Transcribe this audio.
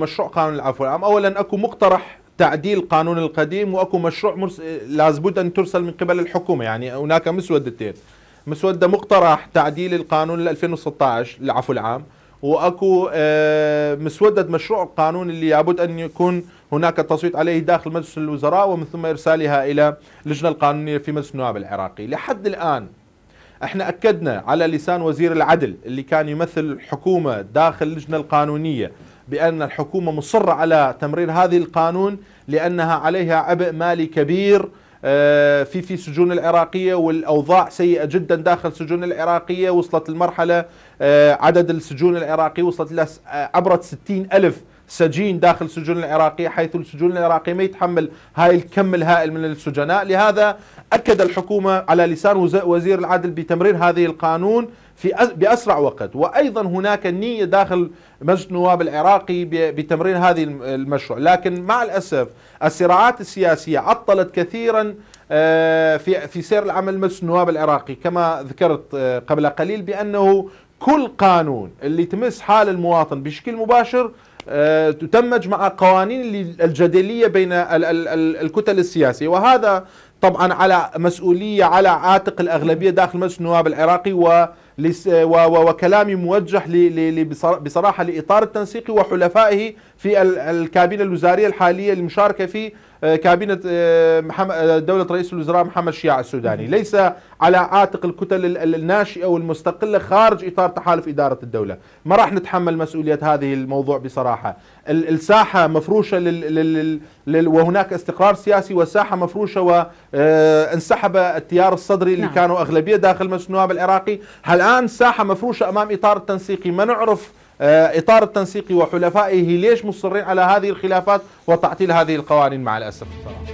مشروع قانون العفو العام اولا اكو مقترح تعديل قانون القديم واكو مشروع مرس... لابد ان ترسل من قبل الحكومه يعني هناك مسودتين مسوده مقترح تعديل القانون 2016 العفو العام واكو آه، مسوده مشروع القانون اللي لابد ان يكون هناك تصويت عليه داخل مجلس الوزراء ومن ثم ارسالها الى اللجنه القانونيه في مجلس النواب العراقي لحد الان احنا اكدنا على لسان وزير العدل اللي كان يمثل الحكومه داخل اللجنه القانونيه بأن الحكومة مصرة على تمرير هذه القانون لأنها عليها عبء مالي كبير آه، في في سجون العراقية والأوضاع سيئة جدا داخل سجون العراقية وصلت المرحلة آه، عدد السجون العراقي وصلت إلى آه، عبرت 60 ألف سجين داخل السجون العراقية حيث السجون العراقية ما يتحمل هاي الكم الهائل من السجناء لهذا أكد الحكومة على لسان وزير العدل بتمرير هذه القانون في بأسرع وقت وأيضا هناك نية داخل مجلس النواب العراقي بتمرير هذه المشروع لكن مع الأسف الصراعات السياسية عطلت كثيرا آه، في في سير العمل مجلس النواب العراقي كما ذكرت آه، قبل قليل بانه كل قانون اللي تمس حال المواطن بشكل مباشر آه، تتمج مع قوانين الجدلية بين الكتل السياسية وهذا طبعا على مسؤولية على عاتق الأغلبية داخل مجلس النواب العراقي و وكلام موجه بصراحة لإطار التنسيق وحلفائه في الكابينة الوزارية الحالية المشاركة في آه، كابينة آه، آه، دولة رئيس الوزراء محمد شياع السوداني ليس على عاتق الكتل الناشئة والمستقلة خارج إطار تحالف إدارة الدولة ما راح نتحمل مسؤولية هذه الموضوع بصراحة الساحة مفروشة لل... لل... لل... وهناك استقرار سياسي والساحة مفروشة وانسحب التيار الصدري اللي نعم. كانوا أغلبية داخل مجلس النواب العراقي هل الآن ساحة مفروشة أمام إطار التنسيقي ما نعرف آه، إطار التنسيقي وحلفائه ليش مصرين على هذه الخلافات وتعطيل هذه القوانين مع الأسف صراحه